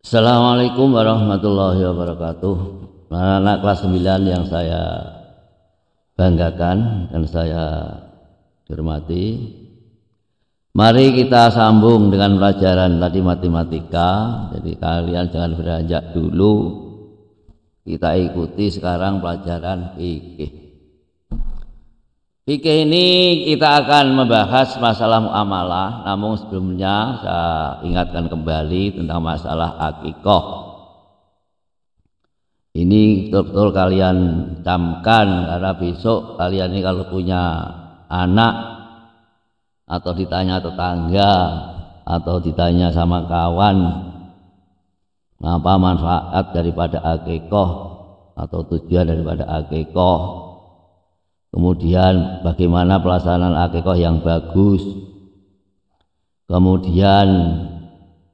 Assalamualaikum warahmatullahi wabarakatuh. anak anak kelas 9 yang saya banggakan dan saya hormati. Mari kita sambung dengan pelajaran tadi matematika. Jadi kalian jangan beranjak dulu. Kita ikuti sekarang pelajaran fikih. Fikih ini kita akan membahas masalah muamalah, namun sebelumnya saya ingatkan kembali tentang masalah akikoh. Ini betul-betul kalian camkan karena besok kalian ini kalau punya anak atau ditanya tetangga atau ditanya sama kawan apa manfaat daripada akikoh atau tujuan daripada akikoh Kemudian bagaimana pelaksanaan akikoh yang bagus. Kemudian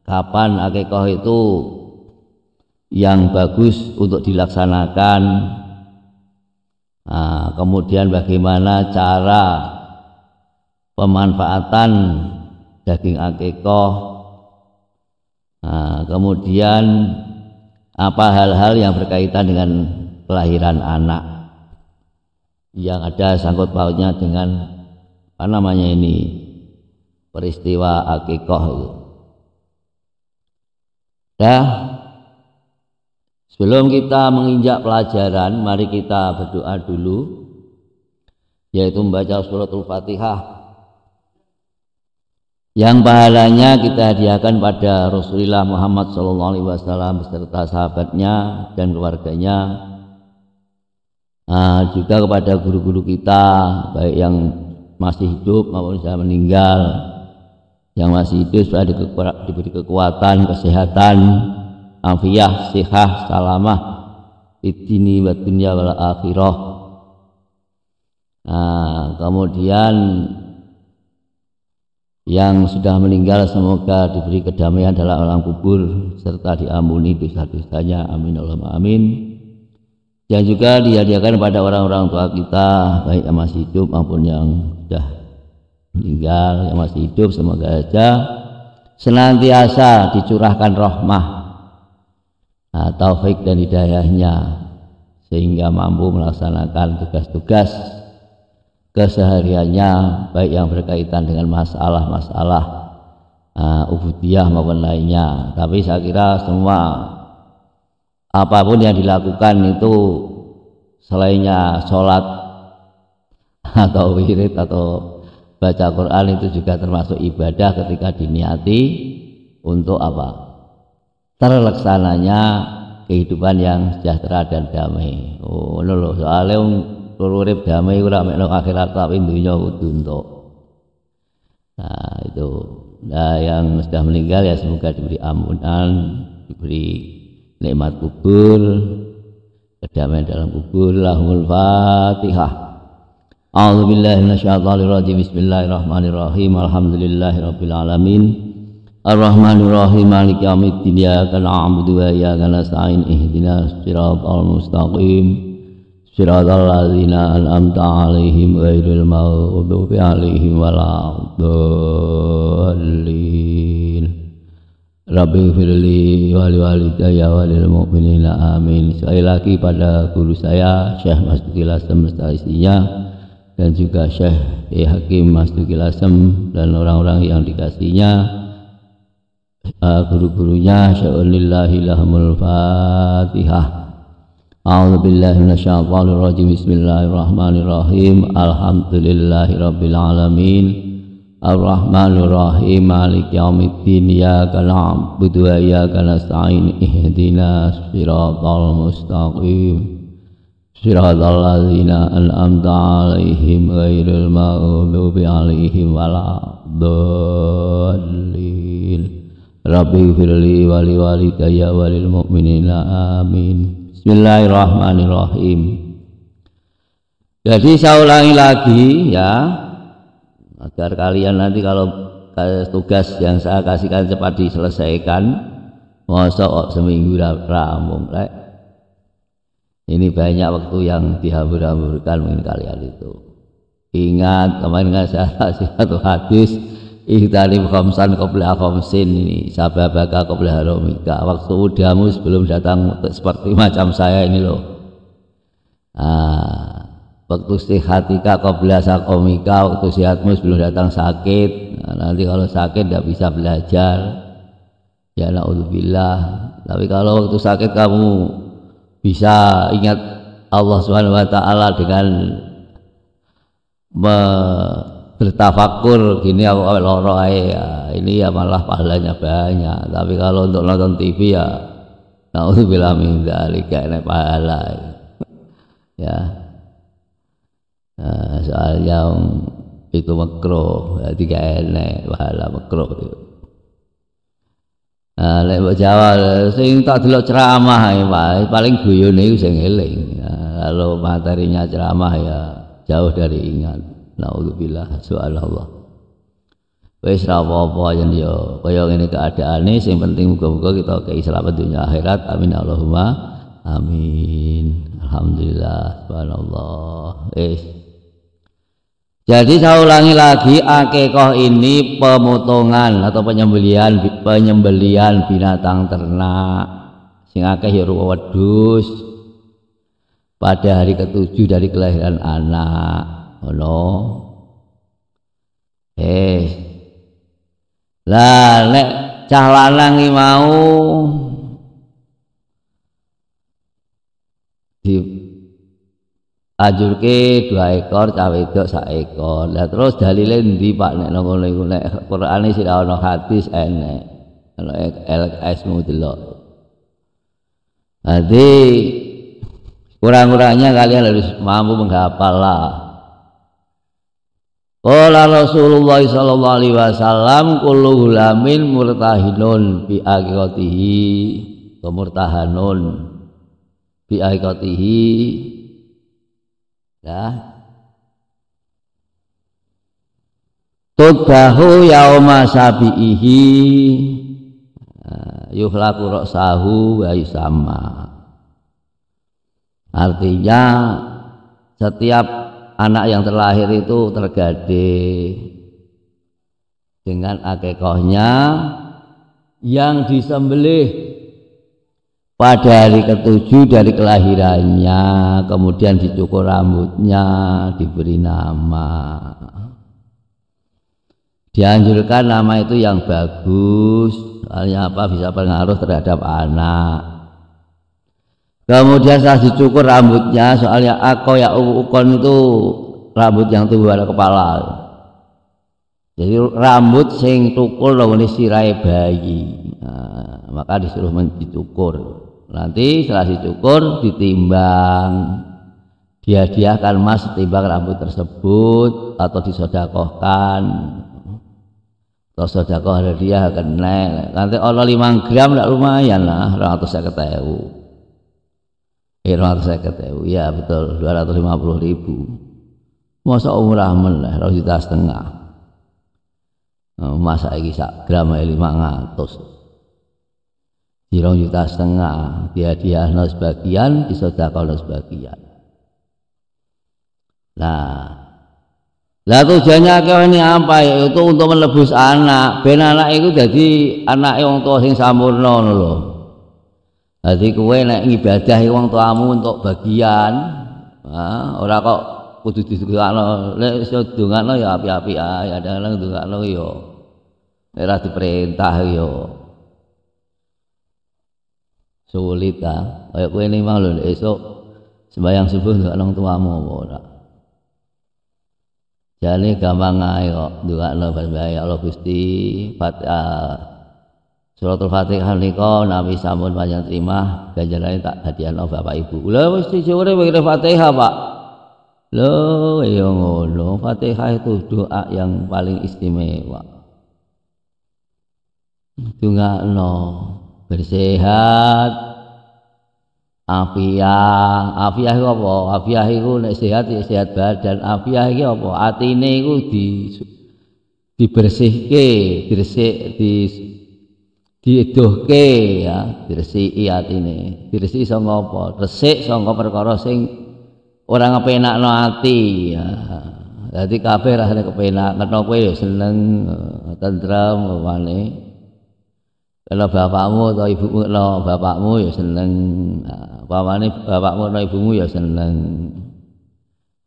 kapan akikoh itu yang bagus untuk dilaksanakan. Nah, kemudian bagaimana cara pemanfaatan daging akikoh. Nah, kemudian apa hal-hal yang berkaitan dengan kelahiran anak yang ada sangkut pautnya dengan apa namanya ini peristiwa akikoh itu. Dah sebelum kita menginjak pelajaran, mari kita berdoa dulu yaitu membaca suratul Fatihah yang pahalanya kita hadiahkan pada Rasulullah Muhammad SAW beserta sahabatnya dan keluarganya juga kepada guru-guru kita baik yang masih hidup maupun sudah meninggal yang masih hidup sudah diberi kekuatan kesehatan afiyah sihah salamah fitini wa dunya wal akhirah nah, kemudian yang sudah meninggal semoga diberi kedamaian dalam alam kubur serta diampuni dosa-dosanya amin Allahumma amin yang juga dihadiahkan pada orang-orang tua kita baik yang masih hidup maupun yang sudah meninggal yang masih hidup semoga saja senantiasa dicurahkan rahmah atau ah, taufik dan hidayahnya sehingga mampu melaksanakan tugas-tugas kesehariannya baik yang berkaitan dengan masalah-masalah uh, ah, ubudiyah maupun lainnya tapi saya kira semua apapun yang dilakukan itu selainnya sholat atau wirid atau baca Quran itu juga termasuk ibadah ketika diniati untuk apa terlaksananya kehidupan yang sejahtera dan damai oh lho soalnya urip damai ora no akhirat tapi dunia untuk Nah, itu. Nah, yang sudah meninggal ya semoga diberi ampunan, diberi nikmat kubur kedamaian dalam kubur lahul fatihah A'udzu billahi minasyaitonir rajim. Bismillahirrahmanirrahim. Alhamdulillahirabbil alamin. Arrahmanirrahim. Maliki yaumiddin. Iyyaka na'budu wa iyyaka nasta'in. Ihdinas siratal mustaqim. Siratal ladzina an'amta 'alaihim ghairil maghdubi 'alaihim waladdallin. Rabbi firli wali wali daya wali mu'minin amin Sekali lagi pada guru saya Syekh Mas Duki Lasem istrinya Dan juga Syekh E. Hakim Mas Duki Lasem Dan orang-orang yang dikasihnya uh, eh, Guru-gurunya Syekhulillahi lahmul fatihah A'udhu billahi minasyaitonir rajim. Bismillahirrahmanirrahim. Alhamdulillahi rabbil alamin. Ar-Rahmanur Rahim Malik Yaumiddin Ya kalam na'budu wa ya Kalasta'in Ihdina siratal mustaqim Siratal ladzina an'amta 'alaihim ghairil maghdubi 'alaihim waladdallin Rabbi firli Wali Wali Daya Walil lil amin Bismillahirrahmanirrahim Jadi saya ulangi lagi ya agar kalian nanti kalau tugas yang saya kasihkan cepat diselesaikan masa seminggu ramung lek ini banyak waktu yang dihambur-hamburkan mungkin kalian itu ingat kemarin nggak kan saya kasih satu hadis kau khomsan qabla khomsin ini sababaka qabla haromika waktu udamu sebelum datang seperti macam saya ini loh ah waktu kau belajar komika waktu sihatmu sebelum datang sakit nah, nanti kalau sakit tidak bisa belajar ya na'udzubillah tapi kalau waktu sakit kamu bisa ingat Allah Subhanahu wa taala dengan bertafakur gini aku awet loro ya ini ya malah pahalanya banyak tapi kalau untuk nonton TV ya naudzubillah minta dzalika ini pahala ya Nah, eh, soalnya itu makro, jadi ya, gak enak makro itu. Ya. Nah, lek mbok Jawa sing tak delok ceramah ya, paling guyone iku sing eling. Nah, kalau materinya ceramah ya jauh dari ingat. Nauzubillah allah. Wis ra apa-apa yen yo ya, kaya ngene keadaane sing penting muga-muga kita Islam dunia akhirat. Amin Allahumma amin. Alhamdulillah subhanallah. Eh jadi saya ulangi lagi akekoh ini pemotongan atau penyembelian penyembelian binatang ternak sing akeh ya wedhus pada hari ketujuh dari kelahiran anak. Ono. Eh. Lah nek cah lanang mau anjurke dua ekor cawe itu satu ekor lah terus dalilnya di Pak nek ngono iku nek ini sudah ana hadis enek kalau LKS mau delok jadi kurang-kurangnya kalian harus mampu menghafal lah Qala Rasulullah sallallahu alaihi wasallam kullu hulamin murtahinun bi akhiratihi murtahanun bi akhiratihi ya Tubahu yauma sabiihi eh, yuhlaku roksahu wa sama artinya setiap anak yang terlahir itu tergade dengan akekohnya yang disembelih pada hari ketujuh dari kelahirannya kemudian dicukur rambutnya diberi nama dianjurkan nama itu yang bagus soalnya apa bisa pengaruh terhadap anak kemudian saat dicukur rambutnya soalnya aku ya ukon itu rambut yang tumbuh pada kepala jadi rambut sing tukul lawan sirai bayi nah, maka disuruh mencukur nanti setelah dicukur ditimbang dihadiahkan mas timbang rambut tersebut atau disodakohkan atau sodakoh akan naik nanti Allah limang gram tidak lumayan lah orang atau saya ketahui eh orang atau saya ketahui ya betul 250 ribu masa umrah melah lah juta setengah nah, masa lagi sak gram lima ratus Jirong juta setengah, dia no sebagian, disodakono sebagian. Nah, lah tujuannya kau ini apa ya? Itu untuk menebus anak. Ben anak itu jadi anak yang tua sing sampurna loh. Jadi kue nek ibadah wong tuamu untuk bagian, nah, ora kok kudu disukakno. Lek iso lo ya api-api ya ada nang dongakno yo. Nek perintah diperintah ya sulit ta ah. kaya kowe ning mau lho esuk sembayang subuh ndak nang tuamu apa ora jane gampang ae kok lo bae ya Allah Gusti Fatihah Suratul Fatihah nika nabi sampun panjang terima ganjarane tak dadiano Bapak Ibu. Lho wis sore wingi Fatihah, Pak. Lho, ya ngono. Fatihah itu doa yang paling istimewa. Dungakno. bersehat afiah afiah itu apa afiah itu nek sehat ya sehat badan afiah itu apa atine itu di dibersihke bersih di diedohke ya bersih atine bersih sanga apa resik sanga perkara sing ora ngepenakno ati ya dadi kabeh rasane kepenak ngono kowe yo seneng tentrem wani Kalau bapakmu atau ibumu, kalau bapakmu ya seneng. Pamane bapakmu atau ibumu ya seneng.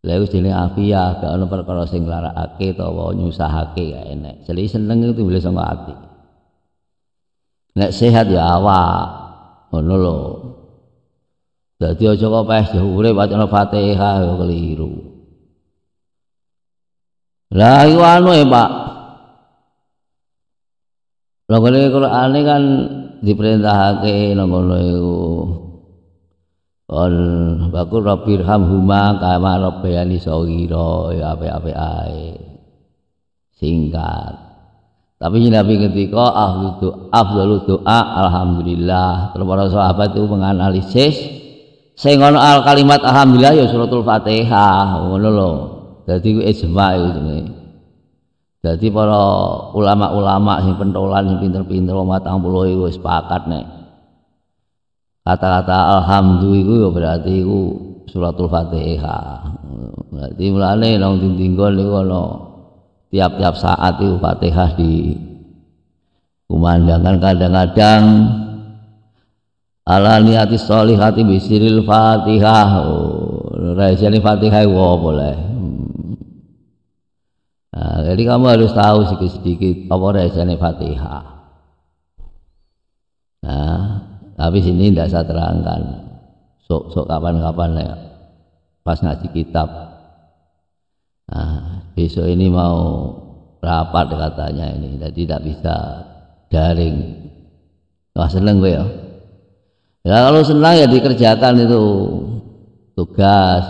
lalu jadi afia afiah, gak ono perkara sing nglarakake utawa nyusahake gak enek. Jadi seneng itu boleh sama ati. Nek sehat ya awak. Ngono lho. Dadi aja kok pes ya urip wacana Fatihah ya keliru. Lah iku anu ya Pak, kalau Qur'ane kan diperintahake nang kono iku. Qul bakul rabbir hamhuma kama rabbayani saghira ya ape-ape ae. Singkat. Tapi Nabi ketika ahlu doa, afdalu doa alhamdulillah. Terus para sahabat itu menganalisis sing ana al kalimat alhamdulillah ya suratul Fatihah ngono lho. Dadi ijma itu jenenge. Jadi para ulama-ulama sing pentolan sing pinter-pinter umat 80 wis sepakat nek kata-kata alhamdulillah itu ya berarti iku suratul fatihah berarti mulane nang tinggal iku ana tiap-tiap saat itu fatihah di kumandangkan kadang-kadang ala niati sholihati bisiril fatihah oh, fatihah apa boleh Nah, jadi kamu harus tahu sedikit-sedikit apa rahasianya Fatihah. Nah, tapi sini tidak saya terangkan. Sok-sok kapan-kapan ya. Pas ngaji kitab. Nah, besok ini mau rapat katanya ini. Jadi tidak bisa daring. Wah seneng gue ya. Ya kalau senang ya dikerjakan itu tugas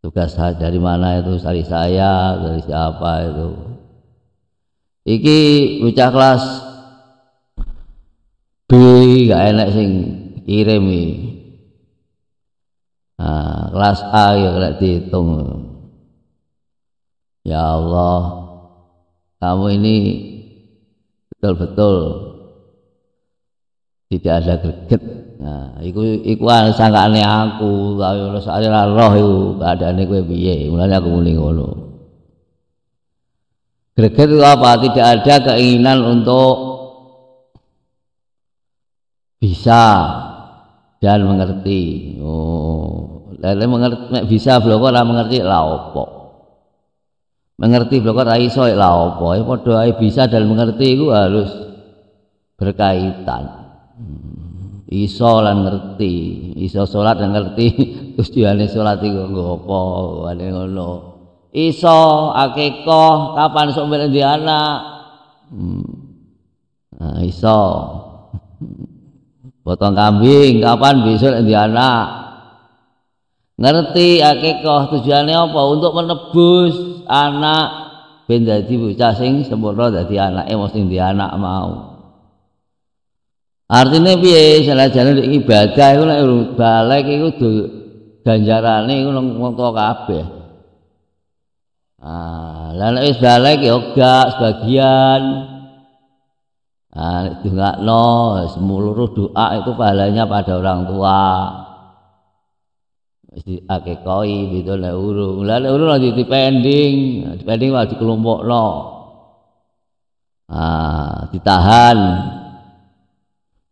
tugas dari mana itu dari saya dari siapa itu iki bocah kelas B gak enak sing kirim nah, kelas A ya kena dihitung ya Allah kamu ini betul-betul tidak ada greget nah iku iku sangkane aku tapi ora ora roh iku kadane kowe piye mulane aku muni ngono greget itu apa tidak ada keinginan untuk bisa dan mengerti oh lele mengerti bisa blok ora mengerti la opo mengerti blok ora iso la opo ya padha bisa dan mengerti itu harus berkaitan iso lan ngerti iso salat dan ngerti tujuane salat itu nggo apa ane ngono iso akikoh kapan sok di anak hmm. nah, iso potong kambing kapan besok di anak ngerti akikoh tujuannya apa untuk menebus anak ben dadi bocah sing sempurna dadi anake eh, mesti di anak mau Artinya piye jalan-jalan ibadah itu lah balik ganjaran ini itu ngomong tua kabeh. Ah, lan wis balik ya gak sebagian. Ah, no, seluruh doa itu pahalanya pada orang tua. ake koi gitu lah urung. lalu urung lagi pending lagi kelompok no. Ah, ditahan.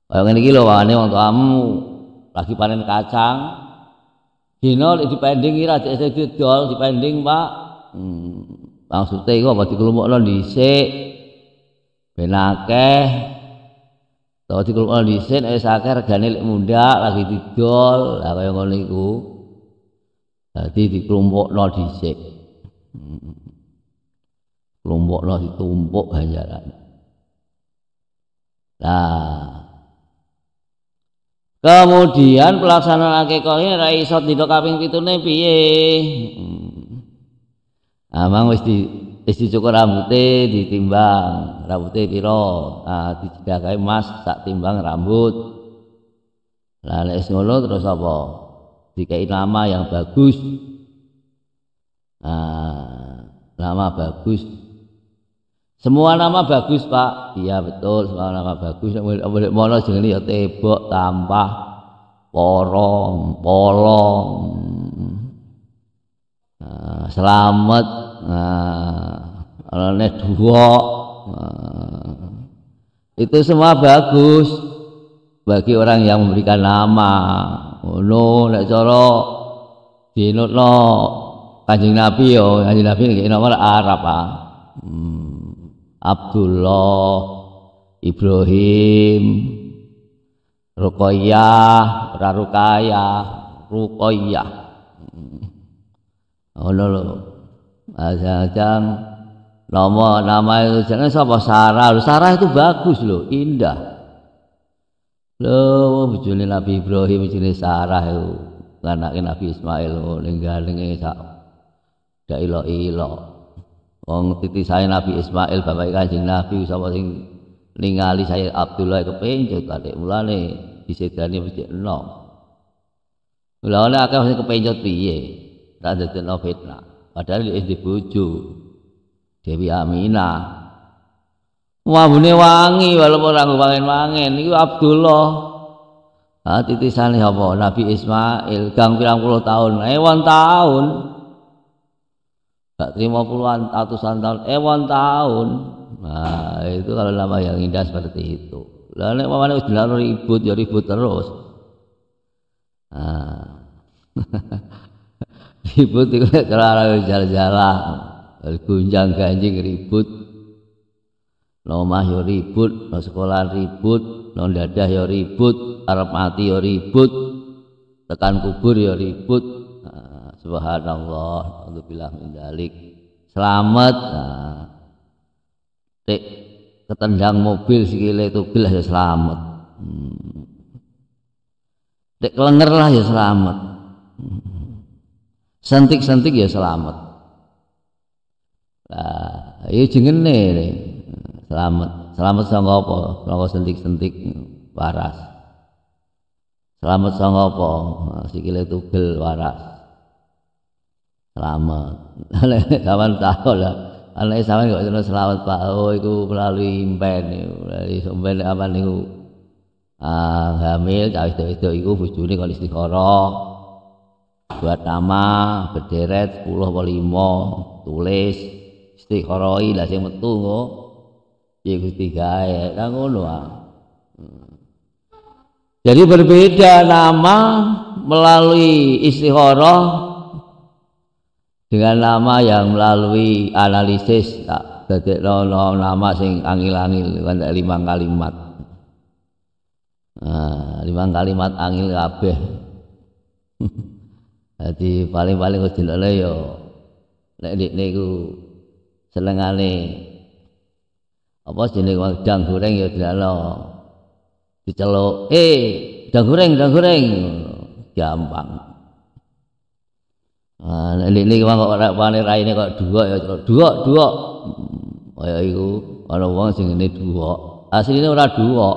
Kaya ngene iki lho wawane wong tuamu lagi panen kacang. Dino dipending iki ra dicek di pending, Pak. Hmm, maksudnya iku kelompok lo dhisik. Ben akeh. Tahu lo dhisik wis akeh regane lek mundhak lagi didol. Lah kaya ngono iku. Dadi dikelompokno dhisik. Hmm. lo ditumpuk ganjaran. Nah, Kemudian pelaksanaan akikahnya rai iso di kaping 7 piye? Hmm. Amang ah, wis di wis dicukur rambute ditimbang, rambute pira? Ah dijagake emas tak timbang rambut. Lah nek ngono terus apa? Dikai nama yang bagus. Nah, nama bagus semua nama bagus, Pak. Iya, betul. Semua nama bagus. Boleh mono jenenge ya tebok, tambah, porong, polong. Nah, selamat. Nah, dua. Nah, itu semua bagus bagi orang yang memberikan nama. Ngono oh, nek cara dinutno Kanjeng Nabi yo, Kanjeng Nabi nggih nama Arab, Pak. Hmm. Abdullah, Ibrahim, Ruqayyah, Rarukayah, Ruqayyah, Ruqayyah. Hmm. Ngono lho. Ajang nama nama itu jangan siapa Sarah. Sarah itu bagus loh, indah. Lho, bojone Nabi Ibrahim jenenge Sarah itu. Anake Nabi Ismail oh, ngene gandeng sak dak ilo-ilo. Wong titi saya Nabi Ismail bapak Kanjeng Nabi sapa sing ningali saya Abdullah kepencut kate mulane disedani mesti enom. Lha oleh akeh sing kepencut piye? Tak dadekno fitnah. Padahal dhek di bojo Dewi Aminah. Wabune wangi walaupun orang wangen-wangen itu Abdullah. Ah titisane apa? Nabi Ismail gang puluh tahun. Ewon tahun tak terima puluhan ratusan tahun ewan eh, tahun nah itu kalau nama yang indah seperti itu lalu nek mamane wis ribut ya ribut terus nah. ribut itu cara jalan-jalan gunjang ganjing ribut nomah yo ya ribut no sekolah ribut no dadah yo ya ribut arep mati yo ya ribut tekan kubur yo ribut subhanallah alhamdulillah min dalik selamat nah, tek ketendang mobil sikile bilah ya selamat hmm. tek kelenger lah ya selamat hmm. sentik-sentik ya selamat nah iya jengen nih selamat selamat sama apa sama sentik-sentik waras selamat sama apa nah, sikile tugel waras selamat zaman tahu lah anak zaman gak terus selamat Pak oh itu melalui impen melalui impen apa nih ah hamil cah itu itu bujuk bojone kalau istiqoroh buat nama berderet puluh polimo tulis istiqorohi lah sih metu kok ya Gusti gawe kan ngono ah hmm. Jadi berbeda nama melalui istihoroh dengan nama yang melalui analisis tak dadek no, no, nama sing angil-angil kan lima kalimat nah, lima kalimat angil kabeh jadi paling-paling wis dilele yo ya, nek ndikne iku selengane apa jenenge wajang goreng ya dilalo diceluk eh wedang goreng wedang goreng gampang Ah lele kok ora raine kok dua ya duwok duwok. Kaya iku ana wong sing ngene duwok. Asline ora duwok.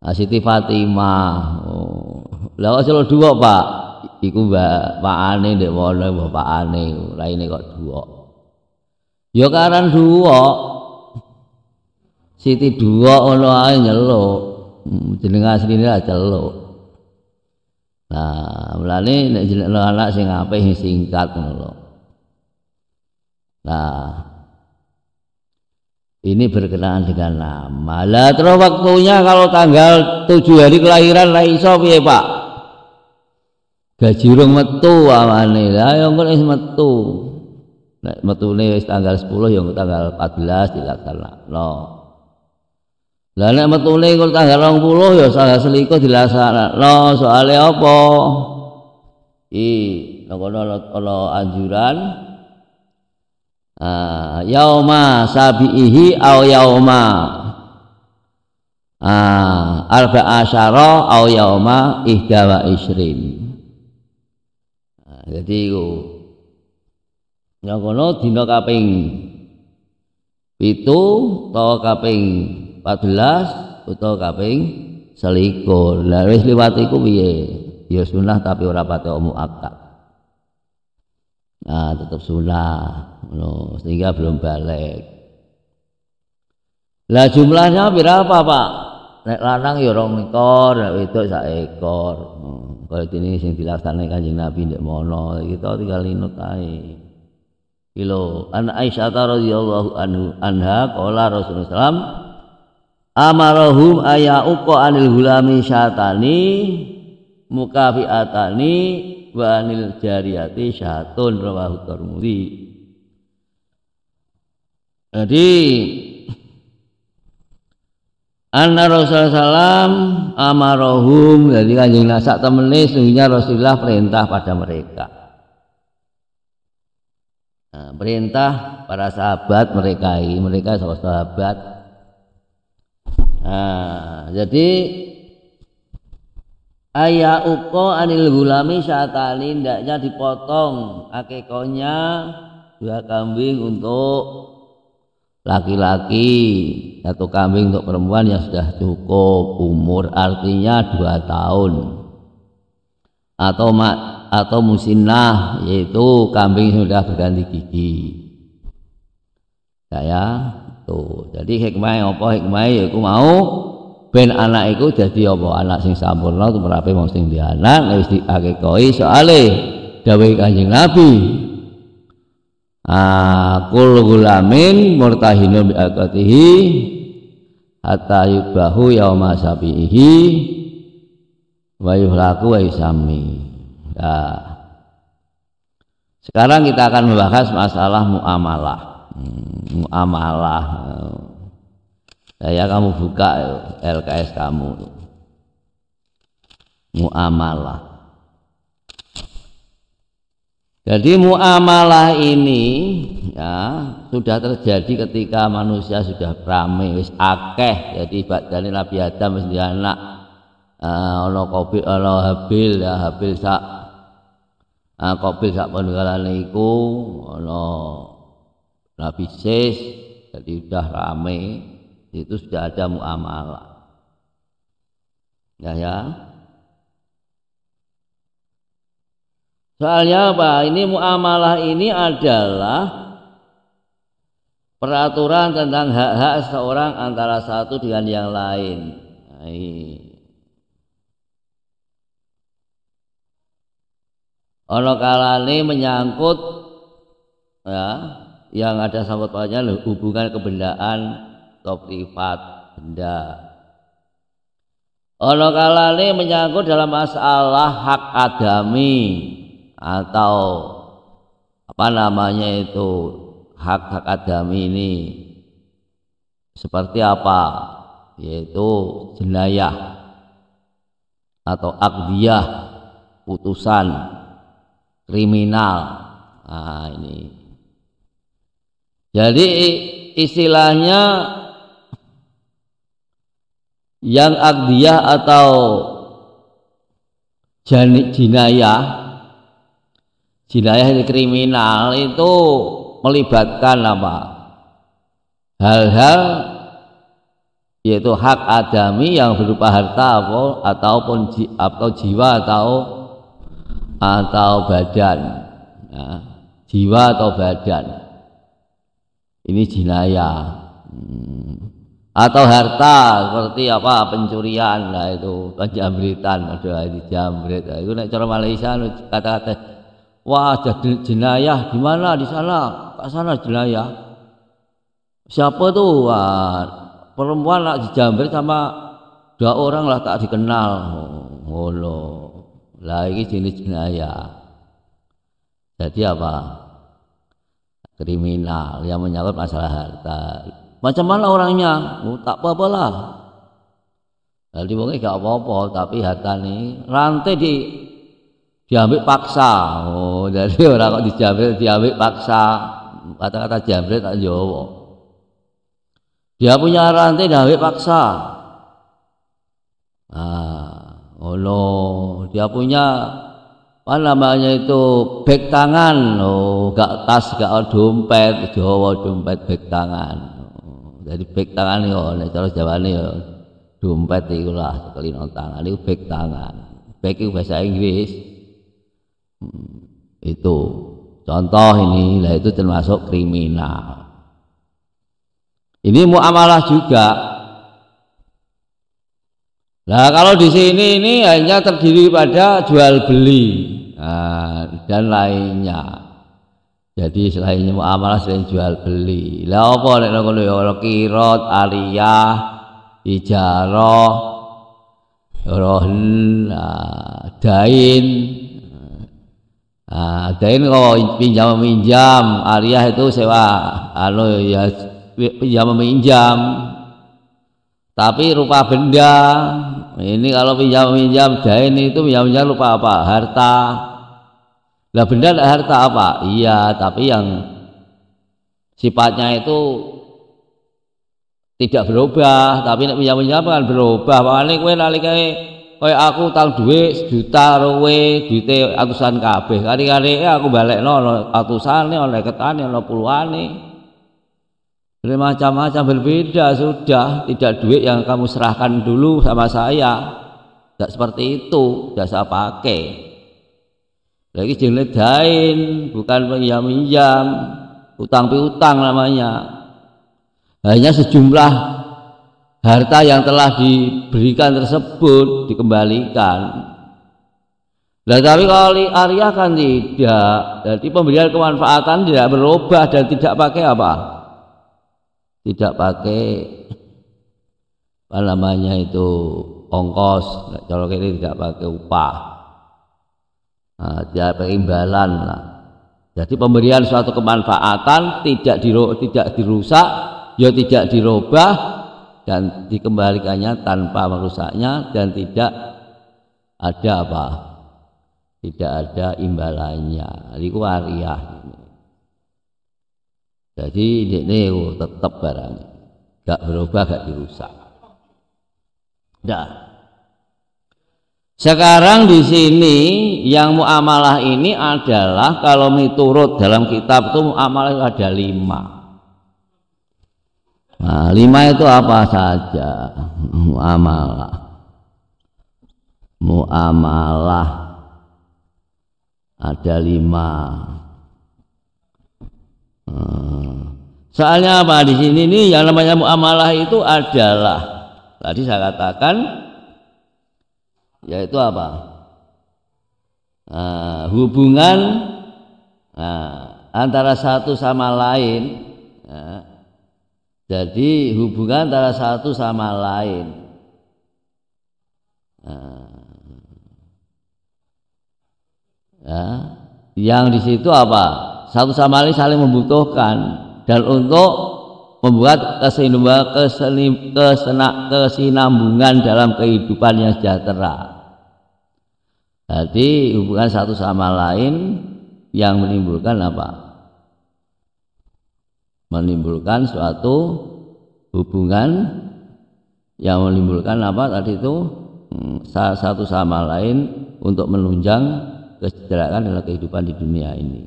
Asiti ah, Fatimah. Oh. Lah kok selo duwok, Pak? Iku mbak pakane ndek wono mbak pakane raine kok dua Ya karan dua Siti dua ngono ae nyeluk. Hmm, jeneng asline ra celuk. Nah, mulane nek jelekno anak sing apik singkat ngono Nah, ini berkenaan dengan nama. Lah terus waktunya kalau tanggal tujuh hari kelahiran lah iso piye, Pak? Gaji rung metu awane. Lah ya engko wis metu. Nek metune wis tanggal 10 ya tanggal 14 dilaksana. No. Lah nek metune kul tanggal 20 ya salah selikur dilaksanakno soale apa? I kono ana anjuran ah yauma sabihi au yauma ah arba asyara au yauma ihda wa isrin nah, jadi iku nyokono dina kaping pitu utawa kaping 14 utawa kaping selikur lah wis liwat iku piye ya sunah tapi ora pati muakkad nah tetap sunah no, sehingga belum balik lah jumlahnya berapa pak nek lanang ya rong ekor nek wedok sak ekor hmm. ini sing dilaksanakan kanjeng nabi ndek mono kita tinggal linut ae kilo an aisyah radhiyallahu anhu anha qala rasulullah Amarohum aya uqa anil hulami syatani mukafiatani wa anil jariyati syatun rawahu tarmudi jadi Anna Rasulullah SAW amarohum dari kanjeng nasak temenis sehingga Rasulullah perintah pada mereka. Nah, perintah para sahabat mereka ini, mereka sahabat, -sahabat Nah, jadi ayah uko anil gulami syatani ndaknya dipotong akekonya dua kambing untuk laki-laki satu kambing untuk perempuan yang sudah cukup umur artinya dua tahun atau mak atau musinah yaitu kambing sudah berganti gigi saya jadi hikmah apa hikmah ya aku mau ben anak itu jadi apa anak sing sampurna merapi mau sing di anak wis diakekoi soale dawai Kanjeng Nabi Aku gulamin murtahinun biakatihi hatta yubahu yauma sabihi wa yuhlaku wa yusami. Nah, sekarang kita akan membahas masalah muamalah muamalah saya eh. kamu buka LKS kamu muamalah jadi muamalah ini ya sudah terjadi ketika manusia sudah ramai wis akeh jadi badane Nabi Adam wis anak ana kopi ana habil ya habil sak eh, kopi sak pendengarane iku ana Nabi lapisis jadi sudah rame itu sudah ada muamalah ya ya soalnya apa ini muamalah ini adalah peraturan tentang hak-hak seorang antara satu dengan yang lain Hai. ini. Ono kalane menyangkut ya yang ada sangkut pautnya hubungan kebendaan atau privat benda. Ono kalane menyangkut dalam masalah hak adami atau apa namanya itu hak-hak adami ini seperti apa yaitu jenayah atau akdiah putusan kriminal nah ini jadi istilahnya yang akdiyah atau jinayah jinayah kriminal itu melibatkan apa hal-hal yaitu hak adami yang berupa harta atau ataupun atau jiwa atau atau badan ya, jiwa atau badan ini jinaya hmm. atau harta seperti apa pencurian lah itu penjamretan ada ini jamret nah, itu naik cara Malaysia kata-kata wah jadi jenayah di mana di sana pak sana jenayah siapa tuh wah, perempuan lah dijamret sama dua orang lah tak dikenal oh, oh lah ini jenis jenayah jadi apa kriminal yang menyangkut masalah harta. Macam mana orangnya? Oh, tak apa apa lah. Jadi mungkin gak apa-apa, tapi harta ini rantai di diambil paksa. Oh, jadi orang kok dijamret diambil paksa. Kata-kata jamret tak Jawa. Dia punya rantai diambil paksa. Ah, oh no, dia punya apa namanya itu bek tangan oh gak tas gak dompet Jawa dompet bek tangan oh, jadi bek tangan yo nek cara Jawane yo ya, dompet iku lah kelino tangan iku bek tangan bek itu bahasa Inggris hmm, itu contoh ini lah itu termasuk kriminal ini muamalah juga Nah kalau di sini ini hanya terdiri pada jual beli nah, dan lainnya. Jadi selain muamalah selain jual beli. Lah apa nek ngono ya ora kirot, aliyah, ijarah, rohen, nah, dain. Nah, dain kalau pinjam meminjam, aliyah itu sewa, anu ya pinjam meminjam, tapi rupa benda ini kalau pinjam-pinjam jahin itu pinjam-pinjam lupa apa harta lah benda lah harta apa iya tapi yang sifatnya itu tidak berubah tapi nak pinjam-pinjam kan berubah kue kowe kue kue aku tang duit sejuta ruwe, duit atusan kabeh kali-kali aku balik balekno atusane oleh ketane oleh puluhane jadi macam-macam berbeda sudah tidak duit yang kamu serahkan dulu sama saya tidak seperti itu tidak saya pakai lagi jeng bukan pinjam pinjam utang piutang namanya hanya sejumlah harta yang telah diberikan tersebut dikembalikan Nah, tapi kalau Arya kan tidak, jadi pemberian kemanfaatan tidak berubah dan tidak pakai apa? tidak pakai apa namanya itu ongkos kalau kita tidak pakai upah nah, tidak pakai imbalan lah. jadi pemberian suatu kemanfaatan tidak diru, tidak dirusak ya tidak dirubah dan dikembalikannya tanpa merusaknya dan tidak ada apa tidak ada imbalannya nah, itu ini jadi ini tetap barang gak berubah gak dirusak dah sekarang di sini yang muamalah ini adalah kalau miturut dalam kitab itu muamalah ada lima. Nah, lima itu apa saja muamalah. Muamalah ada lima. Soalnya apa di sini nih yang namanya muamalah itu adalah tadi saya katakan yaitu apa nah, hubungan nah, antara satu sama lain. Nah, jadi hubungan antara satu sama lain. Nah, ya, yang di situ apa? Satu sama lain saling membutuhkan dan untuk membuat kesinambungan kesinambungan dalam kehidupan yang sejahtera. Jadi hubungan satu sama lain yang menimbulkan apa? Menimbulkan suatu hubungan yang menimbulkan apa tadi itu hmm, satu sama lain untuk menunjang kesejahteraan dalam kehidupan di dunia ini.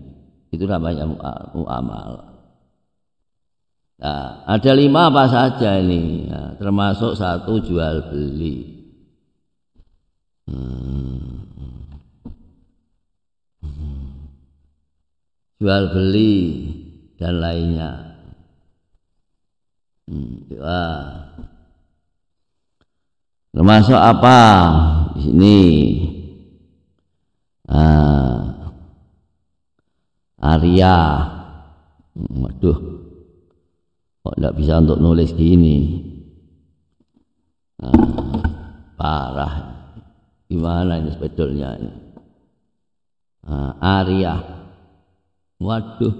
Itu namanya mu'amal. Ya, ada lima apa saja ini, ya, termasuk satu jual beli. Hmm. Jual beli dan lainnya. Hmm. Wah. Termasuk apa di sini? Ah. Arya. Hmm, waduh kok tidak bisa untuk nulis gini nah, parah gimana ini sebetulnya ini nah, Arya waduh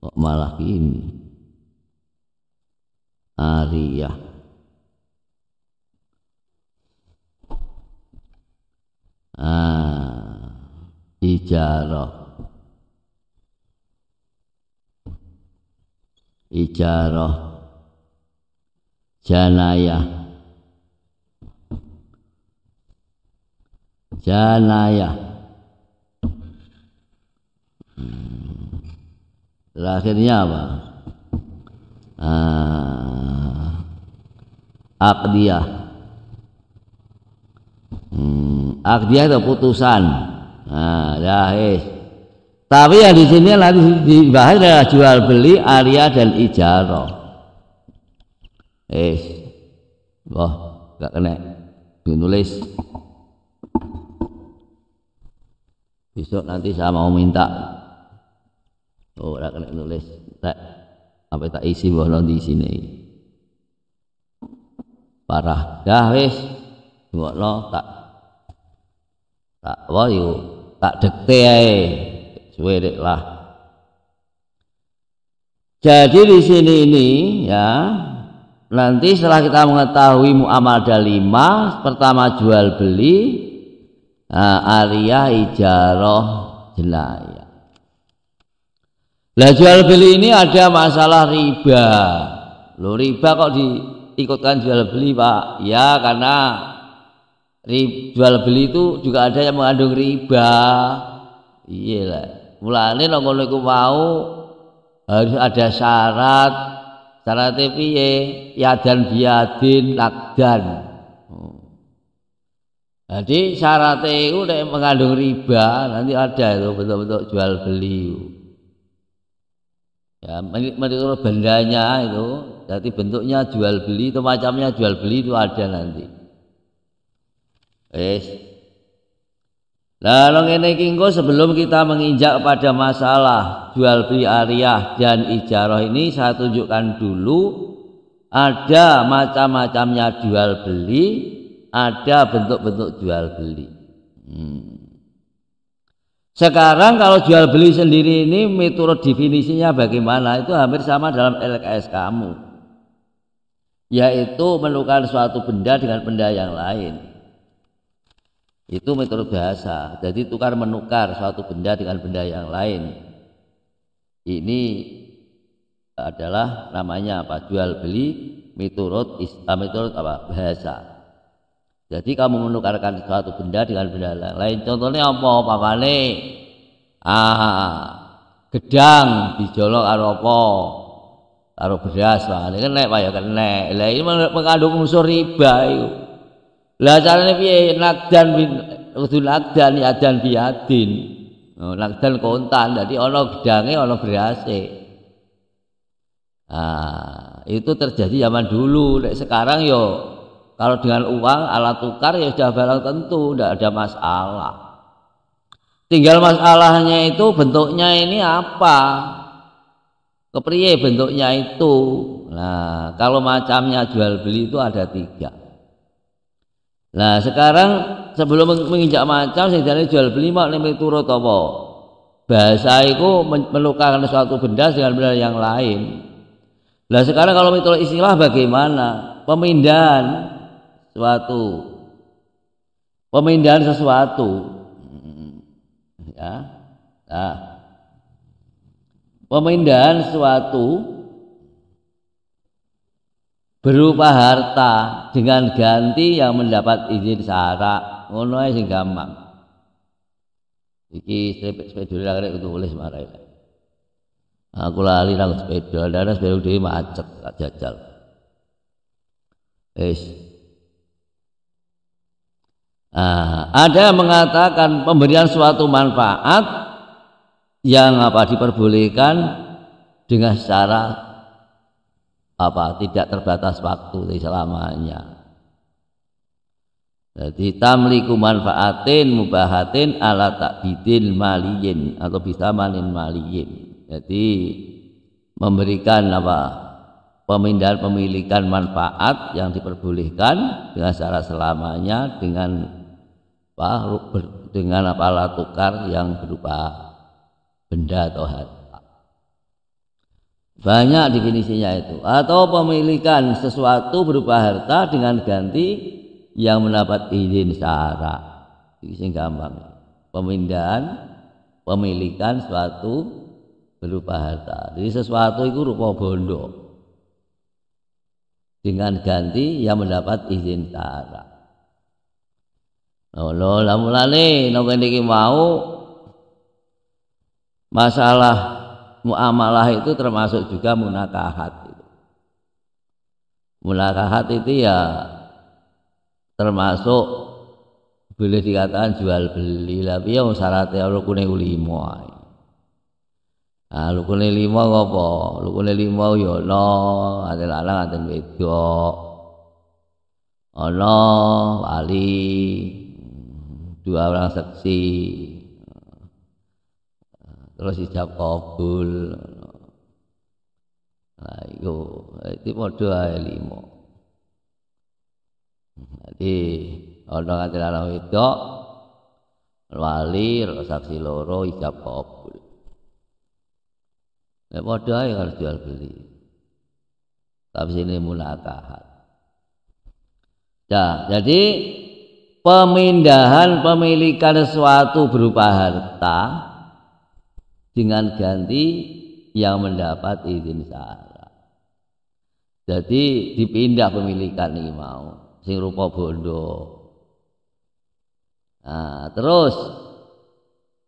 kok malah gini Arya ah ijarah ijarah janayah janayah terakhirnya apa ah, akdiah hmm, akdiah itu putusan nah, dahis tapi ya di sini nanti dibahas adalah jual beli area dan ijaro. Eh, wah, nggak kena nulis. Besok nanti saya mau minta. Oh, nggak kena tulis. Tak apa tak isi nanti di sini. Parah, dah wis. lo tak tak wah yuk tak dekte ae. Suwerik lah. Jadi di sini ini ya nanti setelah kita mengetahui muamal dalima pertama jual beli nah, aria ijaroh jelaya. Nah jual beli ini ada masalah riba. Lo riba kok diikutkan jual beli pak? Ya karena jual beli itu juga ada yang mengandung riba. Iya lah mulane nang ngono iku mau harus ada syarat syarat piye dan biadin lakdan oh. jadi syaratnya itu mengandung riba nanti ada itu bentuk-bentuk jual beli ya menurut bendanya itu jadi bentuknya jual beli itu macamnya jual beli itu ada nanti Eh long ini kinggo sebelum kita menginjak pada masalah jual beli ariyah dan ijarah ini saya tunjukkan dulu ada macam-macamnya jual beli, ada bentuk-bentuk jual beli. Hmm. Sekarang kalau jual beli sendiri ini menurut definisinya bagaimana itu hampir sama dalam LKS kamu. Yaitu menukar suatu benda dengan benda yang lain itu metode bahasa jadi tukar menukar suatu benda dengan benda yang lain ini adalah namanya apa jual beli miturut Islam eh, miturut apa bahasa jadi kamu menukarkan suatu benda dengan benda yang lain contohnya apa nih ah gedang dijolok karo apa karo beras ini kan pak ya kan naik, ini mengandung unsur riba itu lah carane piye nakdan bin kudu nakdan ya dan biadin. Oh, nakdan kontan dadi ana gedange ana berase. Ah, itu terjadi zaman dulu. Lek sekarang yo ya, kalau dengan uang alat tukar ya sudah barang tentu, tidak ada masalah. Tinggal masalahnya itu bentuknya ini apa? Kepriye bentuknya itu? Nah, kalau macamnya jual beli itu ada tiga. Nah sekarang sebelum menginjak macam sing jual beli mak nembe turut apa? Bahasa itu melukakan suatu benda dengan benda yang lain. Nah sekarang kalau itu istilah bagaimana? Pemindahan suatu pemindahan sesuatu hmm, ya nah, pemindahan suatu berupa harta dengan ganti yang mendapat izin syarak ngono sing gampang iki sepeda lak itu boleh marai aku lali nang sepeda dan sepeda dhewe macet tak jajal wis Nah, ada yang mengatakan pemberian suatu manfaat yang apa diperbolehkan dengan secara apa tidak terbatas waktu selamanya. Jadi tamliku manfaatin mubahatin ala takbidin maliyin atau bisa malin maliyin. Jadi memberikan apa pemindahan pemilikan manfaat yang diperbolehkan dengan secara selamanya dengan apa dengan apa tukar yang berupa benda atau hati. Banyak definisinya itu. Atau pemilikan sesuatu berupa harta dengan ganti yang mendapat izin syara. Ini gampang. Pemindahan pemilikan sesuatu berupa harta. Jadi sesuatu itu rupa bondo dengan ganti yang mendapat izin syara. Oh, Lho, mulai nih, nek mau masalah muamalah itu termasuk juga munakahat munakahat itu ya termasuk boleh dikatakan jual beli tapi ya syaratnya lukune limo ah lukune limo apa lukune limo ya ana ate lanang ate wedok ana wali dua orang saksi terus ijab kabul ayo itu mau doa limo dadi yang tidak lanang wedok wali saksi loro ijab kabul mau doa yang harus jual beli. Tapi sini mulakahat. Nah, jadi pemindahan pemilikan sesuatu berupa harta dengan ganti yang mendapat izin sara. Jadi dipindah pemilikan ini mau sing rupa bondo. Nah, terus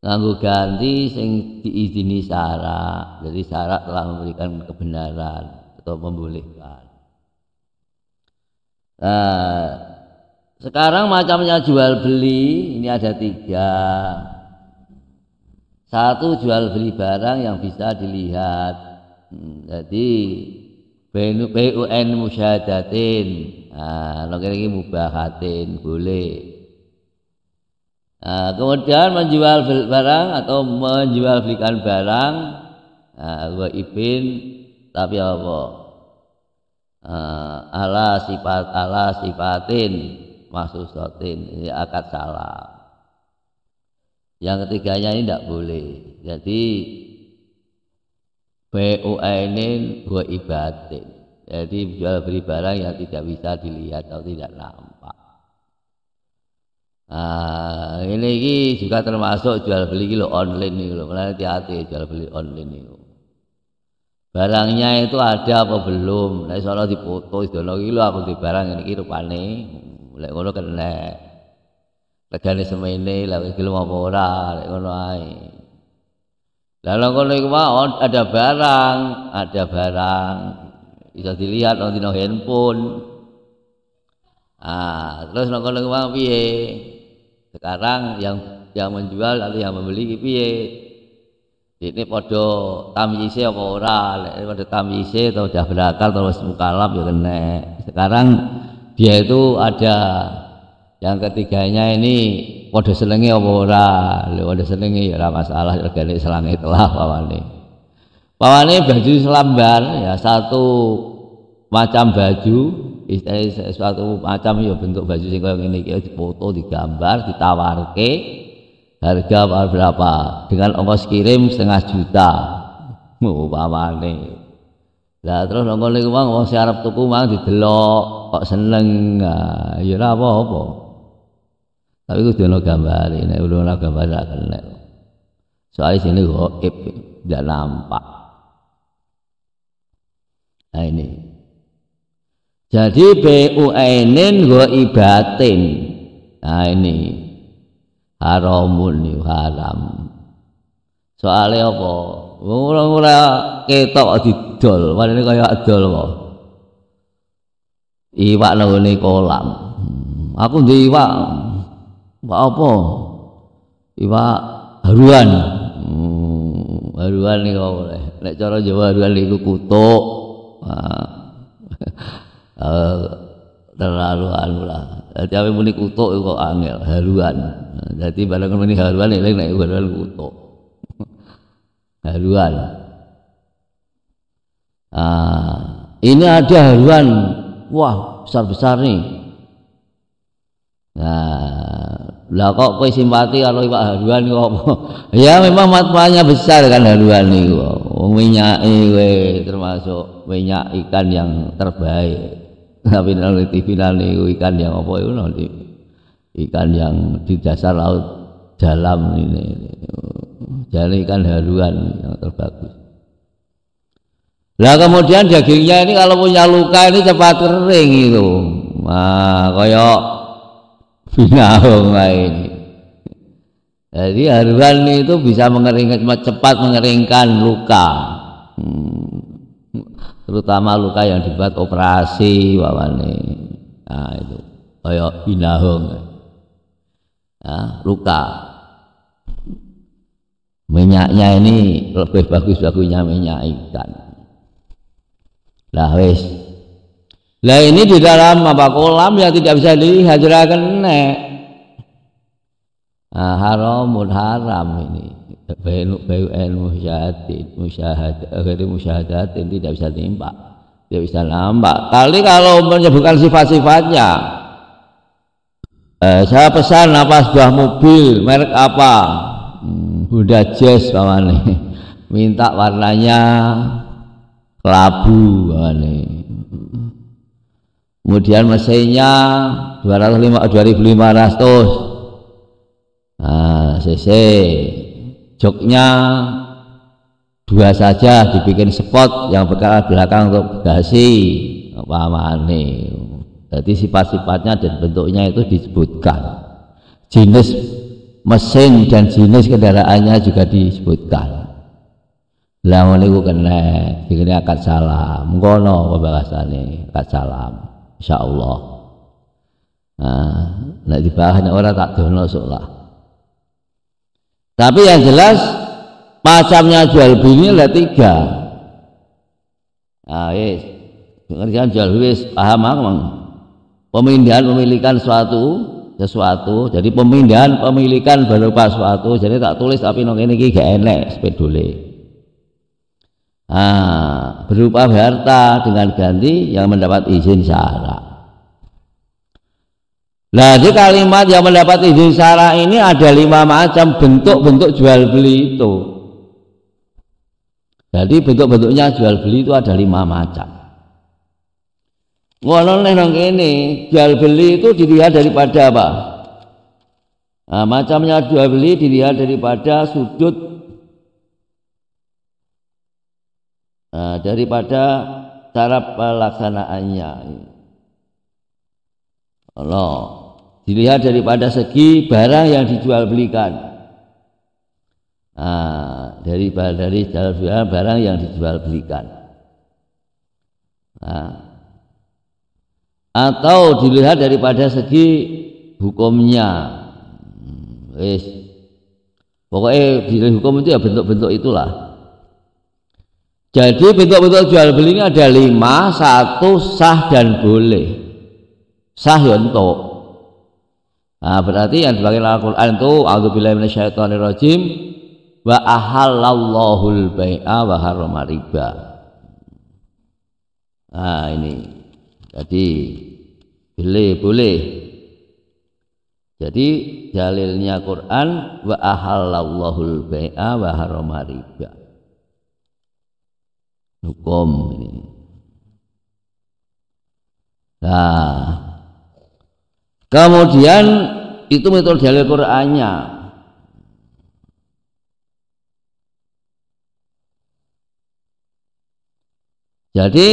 nganggo ganti sing diizini sara. Jadi sara telah memberikan kebenaran atau membolehkan. Nah, sekarang macamnya jual beli ini ada tiga satu jual beli barang yang bisa dilihat. Hmm, jadi BUN musyadatin. Nah, lagi mubahatin boleh. Nah, kemudian menjual barang atau menjual belikan barang nah, wa ibin tapi apa? Uh, ala sifat ala sifatin sotin ini akad salam yang ketiganya ini tidak boleh jadi BUA ini buat jadi jual beli barang yang tidak bisa dilihat atau tidak nampak nah, ini juga termasuk jual beli lo online nih lo hati-hati jual beli online nih barangnya itu ada apa belum nek nah, sono di dono iki lho aku di barang ini kira rupane lek ngono kena legane semene lha gelem apa ora lek ngono ae lalu kono iku ada barang ada barang bisa dilihat nang dino handphone ah terus nang kono iku piye sekarang yang yang menjual atau yang membeli piye ini podo tamyise apa ora lek podo tamyise atau dah berakal terus mukalab ya kena sekarang dia itu ada yang ketiganya ini waduh selengi apa ora waduh selengi ya masalah regane ya selangi telah pawane pawane baju selambar ya satu macam baju istilahnya suatu macam ya bentuk baju sing kaya ngene iki ya dipoto digambar ditawarke harga berapa dengan ongkos kirim setengah juta umpamane lah terus nongol niku wong wong si Arab tuku mang didelok kok seneng nah, ya ora apa-apa tapi kudu ono gambare, nek ora ono gambar gak kena. Soalnya sini gaib, tidak nampak. Nah ini. Jadi bu ainin ibatin. Nah ini haramun ni haram. Soale apa? Wong ora ketok didol, marane kayak adol kok. Iwak nang kolam. Hmm, aku ndek iwak, Pak apa? Iwak haruan. Hmm, haruan iki oleh. Nek cara Jawa haruan iku kutuk. Ah. Ah, terlalu anu lah. Dadi ape muni kutuk kok angel haruan. Nah, dadi barang muni haruan lek nek haruan kutuk. haruan. Ah, ini ada haruan. Wah, besar-besar nih. Nah, lah kok koi simpati kalau Pak Haluan niku apa? Ya memang matanya besar kan Haluan niku. kok oh, minyak kowe termasuk minyak ikan yang terbaik. Tapi nanti nih ikan yang apa itu nanti ikan yang di dasar laut dalam ini. Jadi ikan haluan yang terbagus. Lah kemudian dagingnya ini kalau punya luka ini cepat kering itu. Nah, koyok binahum ini jadi ini itu bisa mengeringkan cepat mengeringkan luka hmm. terutama luka yang dibuat operasi wawane nah itu Kaya binahong, nah, luka minyaknya ini lebih bagus bagusnya minyak ikan lah wes lah ini di dalam apa kolam ya tidak bisa dihajarkan nek. Nah, haramun haram ini. bayu musyahadatin, eh, musyahadat, ini tidak bisa timpak, tidak bisa nampak. Kali kalau menyebutkan sifat-sifatnya, eh, saya pesan nafas sebuah mobil merek apa, hmm, Honda Jazz paman minta warnanya kelabu paman kemudian mesinnya 2500 nah, cc joknya dua saja dibikin spot yang belakang untuk bagasi pamane jadi sifat-sifatnya dan bentuknya itu disebutkan jenis mesin dan jenis kendaraannya juga disebutkan lamun niku kena dikene akad salam ngono pembahasannya akad salam Insya Allah. nah nak dibahas orang tak dono sekolah. tapi yang jelas macamnya jual beli lah tiga nah, yes. dengarkan jual beli paham aku pemindahan pemilikan suatu sesuatu jadi pemindahan pemilikan berupa suatu jadi tak tulis tapi nong ini gak enak sepedule ah, berupa harta dengan ganti yang mendapat izin syara. Nah, di kalimat yang mendapat izin syara ini ada lima macam bentuk-bentuk jual beli itu. Jadi bentuk-bentuknya jual beli itu ada lima macam. Walaupun nong ini jual beli itu dilihat daripada apa? Nah, macamnya jual beli dilihat daripada sudut nah, daripada cara pelaksanaannya Allah dilihat daripada segi barang yang dijual belikan nah, dari dari jual barang yang dijual belikan nah, atau dilihat daripada segi hukumnya hmm, wis pokoknya dilihat hukum itu ya bentuk-bentuk itulah jadi bentuk-bentuk jual beli ini ada lima, satu sah dan boleh. Sah untuk ya Nah, berarti yang dipakai dalam Al-Quran itu A'udzubillahi minasyaitonirrajim wa ahalallahul bay'a wa harrama riba. Nah, ini. Jadi boleh, boleh. Jadi dalilnya Quran wa ahalallahul bay'a wa harrama riba hukum ini. Nah, kemudian itu metode dalil Qur'annya. Jadi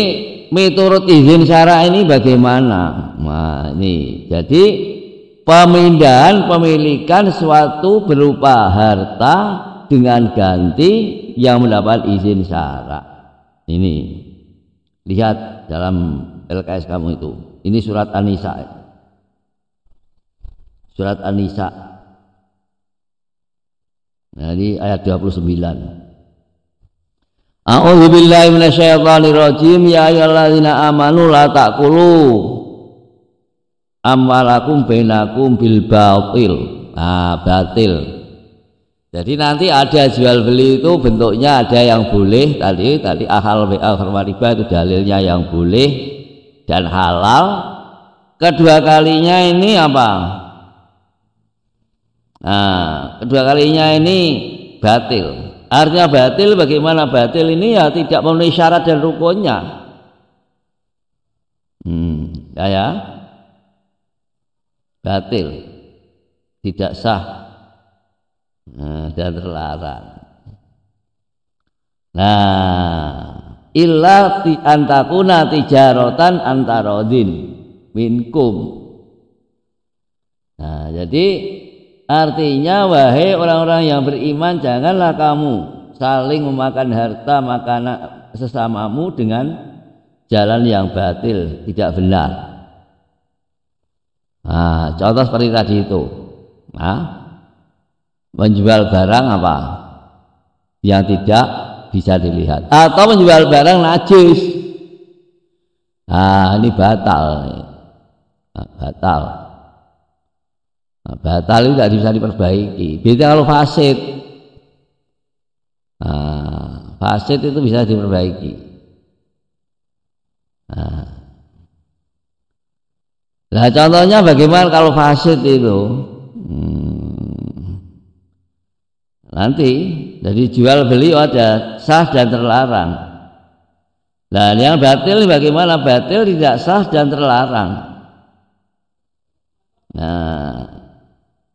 metode izin syara ini bagaimana? Nah, ini. Jadi pemindahan pemilikan suatu berupa harta dengan ganti yang mendapat izin syarat ini lihat dalam LKS kamu itu ini surat an surat an nah ini ayat 29 A'udzu billahi minasyaitonir rajim ya ayyuhalladzina amanu la taqulu amwalakum bainakum bil batil. Ah, batil. Jadi nanti ada jual beli itu bentuknya ada yang boleh tadi tadi ahal wa riba itu dalilnya yang boleh dan halal. Kedua kalinya ini apa? Nah, kedua kalinya ini batil. Artinya batil bagaimana batil ini ya tidak memenuhi syarat dan rukunnya. Hmm, ya, ya. Batil. Tidak sah nah, dan terlarang nah illa ti antakuna tijarotan antarodin minkum nah jadi artinya wahai orang-orang yang beriman janganlah kamu saling memakan harta makanan sesamamu dengan jalan yang batil tidak benar Nah, contoh seperti tadi itu. Nah, menjual barang apa yang tidak bisa dilihat atau menjual barang najis nah ini batal nah, batal nah, batal itu tidak bisa diperbaiki beda kalau fasid nah, fasid itu bisa diperbaiki nah. nah contohnya bagaimana kalau fasid itu hmm, Nanti dari jual beli oh, ada sah dan terlarang. Dan yang batil bagaimana? Batil tidak sah dan terlarang. Nah,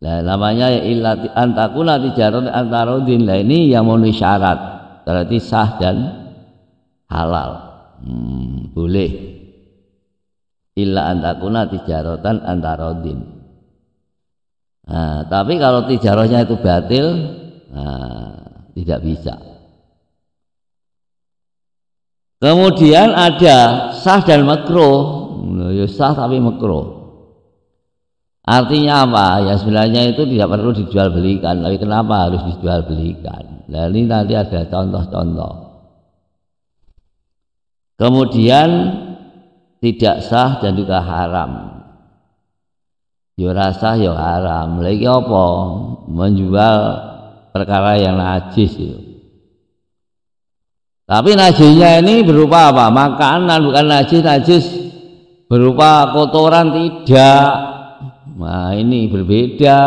nah namanya ya ilati antakuna tijarun antarodin lah ini yang memenuhi syarat berarti sah dan halal. Hmm, boleh. Illa antakuna tijarotan antarodin. Nah, tapi kalau tijarohnya itu batil, Nah, tidak bisa. Kemudian ada sah dan makro. Ya sah tapi makro. Artinya apa? Ya sebenarnya itu tidak perlu dijual belikan, tapi kenapa harus dijual belikan? Nah, ini nanti ada contoh-contoh. Kemudian tidak sah dan juga haram. Yo ya rasa yo ya haram. Lagi apa? Menjual perkara yang najis itu. Tapi najisnya ini berupa apa? Makanan bukan najis, najis berupa kotoran tidak. Nah, ini berbeda.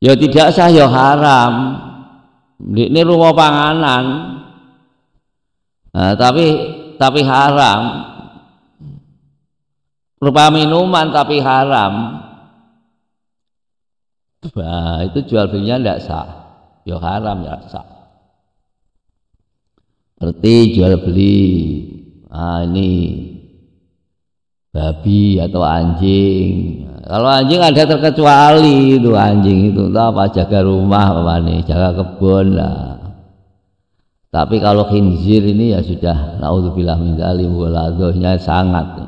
Ya tidak sah ya haram. Ini rumah panganan. Nah, tapi tapi haram. Rupa minuman tapi haram. Nah, itu jual belinya tidak sah. Ya haram ya sah. Berarti jual beli. Nah, ini babi atau anjing. Kalau anjing ada terkecuali itu anjing itu entah apa jaga rumah apa nih, jaga kebun lah. Tapi kalau khinzir ini ya sudah naudzubillah min dzalim sangat.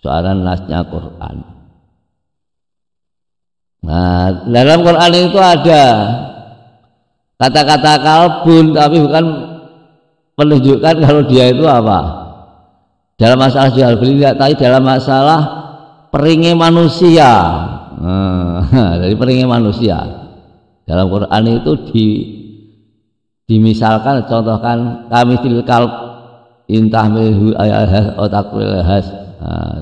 Soalan nasnya Quran. Nah, dalam Quran itu ada kata-kata kalbun tapi bukan menunjukkan kalau dia itu apa. Dalam masalah jual beli tidak tahu dalam masalah peringi manusia. Nah, dari peringi manusia. Dalam Quran itu di dimisalkan contohkan kami til kalb intahmilhu ayahas otakwilhas nah,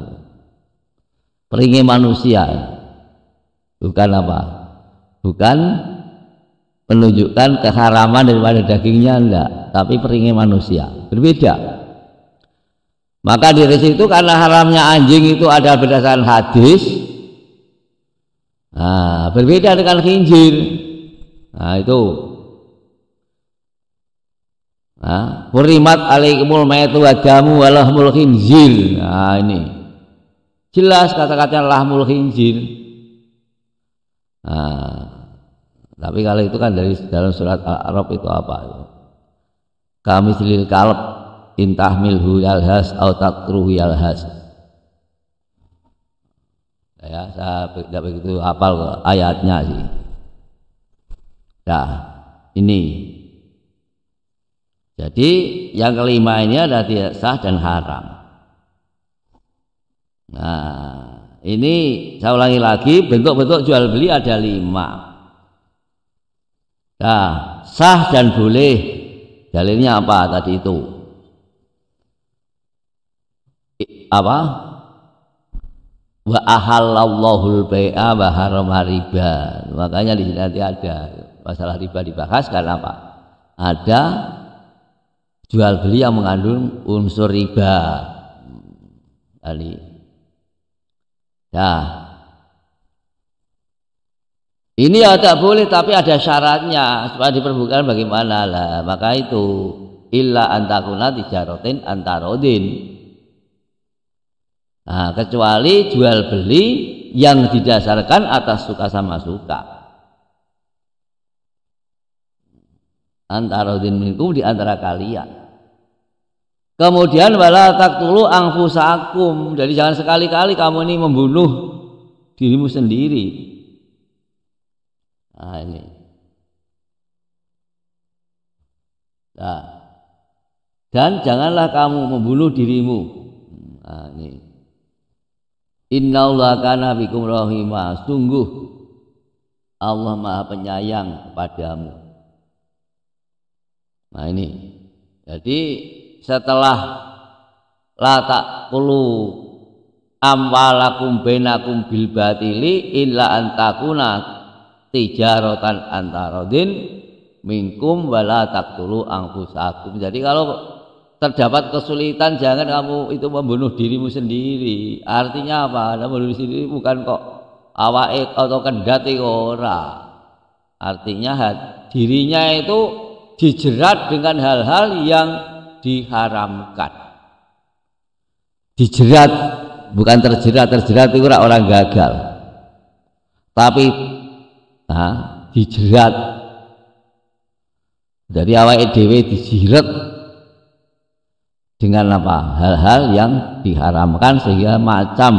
peringi manusia bukan apa bukan menunjukkan keharaman daripada dagingnya enggak tapi peringin manusia berbeda maka dari situ karena haramnya anjing itu ada berdasarkan hadis nah, berbeda dengan khinjir nah itu nah, purimat alaikumul mayatu wadamu walahmul khinjir nah ini jelas kata-katanya lahmul khinjir Nah, tapi kalau itu kan dari dalam surat Al-Arab itu apa? Kami silil kalb intah milhu yalhas au tatruhu yalhas. Ya, saya tidak begitu hafal ayatnya sih. Nah, ini. Jadi yang kelima ini ada tidak sah dan haram. Nah, ini saya ulangi lagi bentuk-bentuk jual beli ada lima nah sah dan boleh dalilnya apa tadi itu apa wa ahallallahu bai'a wa harama riba makanya di sini nanti ada masalah riba dibahas karena apa ada jual beli yang mengandung unsur riba tadi Nah, ini ya tak boleh tapi ada syaratnya supaya diperbukakan bagaimana lah maka itu illa antakuna tijarotin antarodin nah, kecuali jual beli yang didasarkan atas suka sama suka antarodin minkum di antara kalian Kemudian wala taktulu angfusakum. Jadi jangan sekali-kali kamu ini membunuh dirimu sendiri. Nah, ini. Nah. Dan janganlah kamu membunuh dirimu. Nah, ini. Innaulah kana bikum rahimah. Sungguh Allah Maha Penyayang kepadamu. Nah ini. Jadi setelah la taqulu amwalakum bainakum bil batili illa antakuna tijaratan antarodin minkum wala taqtulu angkusakum. Jadi kalau terdapat kesulitan jangan kamu itu membunuh dirimu sendiri. Artinya apa? Anda membunuh sendiri bukan kok awaik atau kendati ora. Artinya dirinya itu dijerat dengan hal-hal yang diharamkan. Dijerat bukan terjerat, terjerat itu orang gagal. Tapi nah, dijerat dari awal EDW dijerat dengan apa? hal-hal yang diharamkan sehingga macam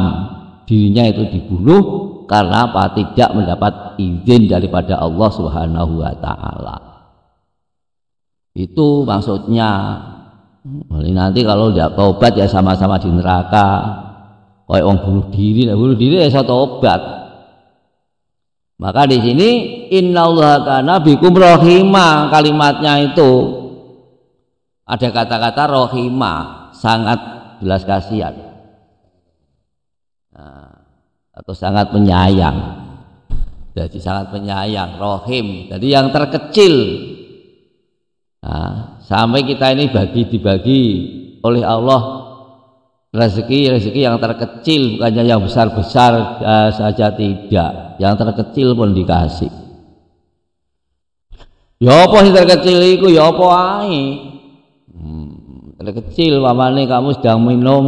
dirinya itu dibunuh karena apa tidak mendapat izin daripada Allah Subhanahu wa taala. Itu maksudnya nanti kalau tidak tobat ya sama-sama di neraka. Kayak orang bunuh diri, nah, bunuh diri ya satu obat. Maka di sini Allah kana bikum rohima kalimatnya itu ada kata-kata rohima sangat belas kasihan nah, atau sangat menyayang. jadi sangat menyayang rohim jadi yang terkecil Nah, sampai kita ini bagi dibagi oleh Allah rezeki rezeki yang terkecil bukannya yang besar besar eh, saja tidak, yang terkecil pun dikasih. Ya apa sih terkecil itu? Ya apa terkecil Hmm, terkecil pamane kamu sedang minum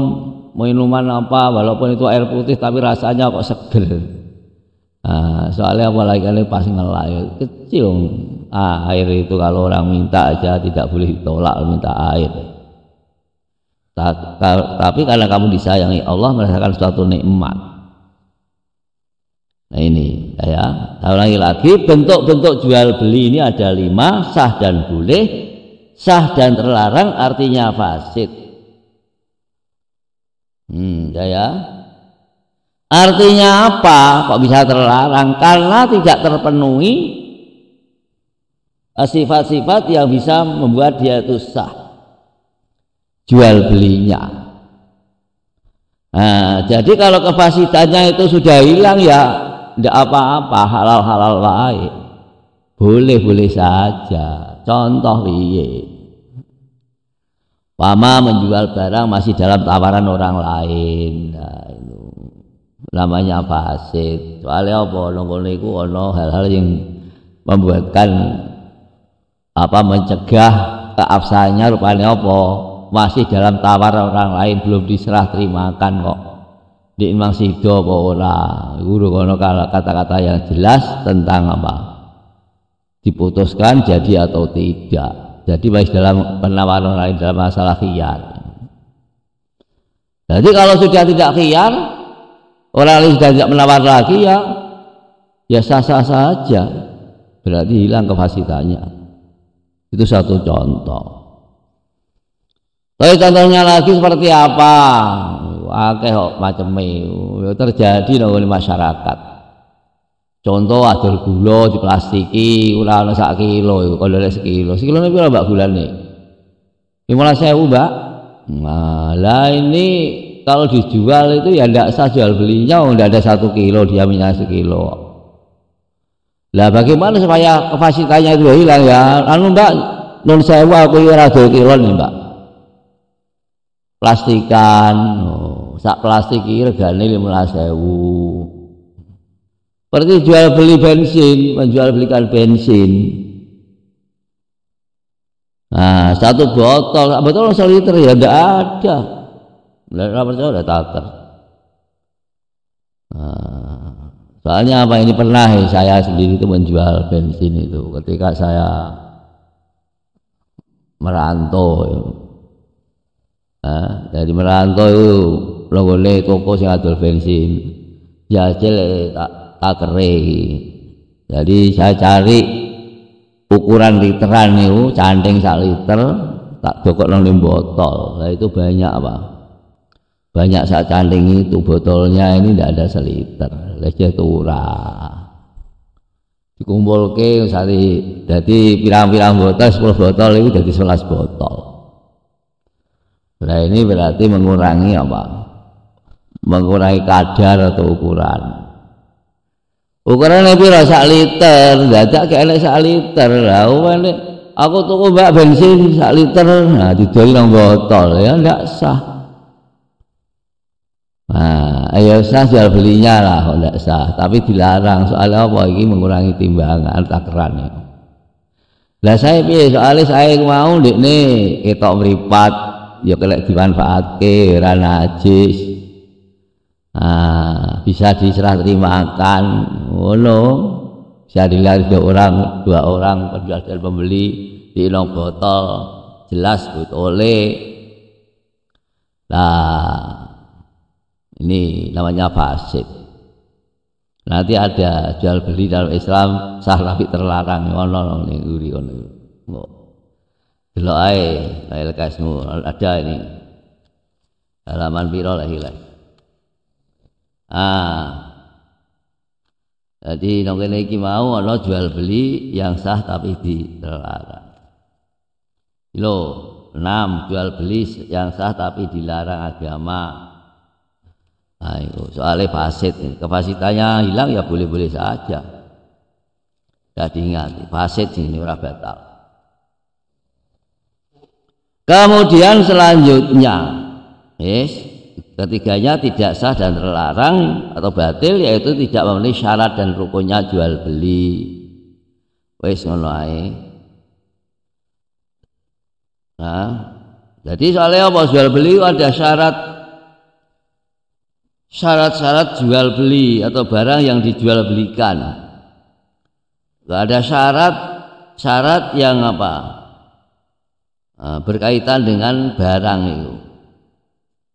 minuman apa walaupun itu air putih tapi rasanya kok seger. Nah, soalnya apalagi kali pas ngelayut ya, kecil air itu kalau orang minta aja tidak boleh ditolak minta air tapi karena kamu disayangi Allah merasakan suatu nikmat nah ini saya ulangi lagi bentuk-bentuk jual beli ini ada lima sah dan boleh sah dan terlarang artinya fasid hmm ya. ya. artinya apa kok bisa terlarang karena tidak terpenuhi sifat-sifat yang bisa membuat dia itu sah jual belinya nah, jadi kalau kefasitannya itu sudah hilang ya tidak apa-apa halal-halal lain boleh-boleh saja contoh piye Pama menjual barang masih dalam tawaran orang lain nah, itu namanya fasid soalnya apa nongkol niku ono hal-hal yang membuatkan apa mencegah keabsahannya rupanya apa masih dalam tawar orang lain belum diserah terimakan kok di imang sido apa guru kono kata-kata yang jelas tentang apa diputuskan jadi atau tidak jadi masih dalam penawaran orang lain dalam masalah khiyar jadi kalau sudah tidak khiyar orang lain sudah tidak menawar lagi ya ya sah-sah saja berarti hilang kefasitanya itu satu contoh. Tapi contohnya lagi seperti apa? Akeh macam itu ya, terjadi oleh masyarakat. Contoh ada gula di plastik ora ana sak kilo, kalau ada sekilo. Sekilo ini pira mbak gulane? saya Mbak. Nah, lah ini kalau dijual itu ya tidak sah jual belinya, udah ada satu kilo dia punya sekilo lah bagaimana supaya kefasikannya itu hilang ya anu mbak non sewa aku ya kilo nih ya, mbak plastikan oh, sak plastik iki regane sewu seperti jual beli bensin menjual belikan bensin nah satu botol satu liter ya enggak ada enggak percaya udah takter nah, Soalnya apa ini pernah ya, saya sendiri itu menjual bensin itu ketika saya merantau ya. Nah, dari merantau itu logone koko sing adol bensin jajal ya, tak tak kere jadi saya cari ukuran literan itu canting sak liter tak cocok nang botol nah itu banyak apa banyak saat canding itu botolnya ini tidak ada seliter leceh tura dikumpul ke sari jadi pirang-pirang botol 10 botol itu jadi 11 botol nah ini berarti mengurangi apa mengurangi kadar atau ukuran ukuran lebih rasa liter dadak kayak sak liter lah aku tuku mbak bensin sak liter nah dijual botol ya tidak sah Nah, ayo ya sah jual belinya lah, tidak sah. Tapi dilarang soalnya apa? Ini mengurangi timbangan takaran ya. Lah saya pilih soalnya saya mau dek nih kita meripat, ya kelek dimanfaatkan rana najis. Nah, bisa diserah terimakan, wolo Bisa dilihat dua orang, dua orang penjual dan pembeli di botol, jelas buat oleh. Nah, ini namanya fasid. Nanti ada jual beli dalam Islam sah tapi terlarang. nih ning nguri ono. Delok ae lail kasmu ada ini. Halaman piro lah hilang. Ah. Jadi nongke kene iki mau ana jual beli yang sah tapi dilarang. Lo enam jual beli yang sah tapi dilarang agama soalnya fasid kefasitannya hilang ya boleh-boleh saja tidak diingat fasid ini orang batal kemudian selanjutnya yes, ketiganya tidak sah dan terlarang atau batil yaitu tidak memenuhi syarat dan rukunnya jual beli wis ngono ae nah jadi soalnya apa jual beli ada syarat syarat-syarat jual beli atau barang yang dijual belikan. Gak ada syarat syarat yang apa berkaitan dengan barang itu.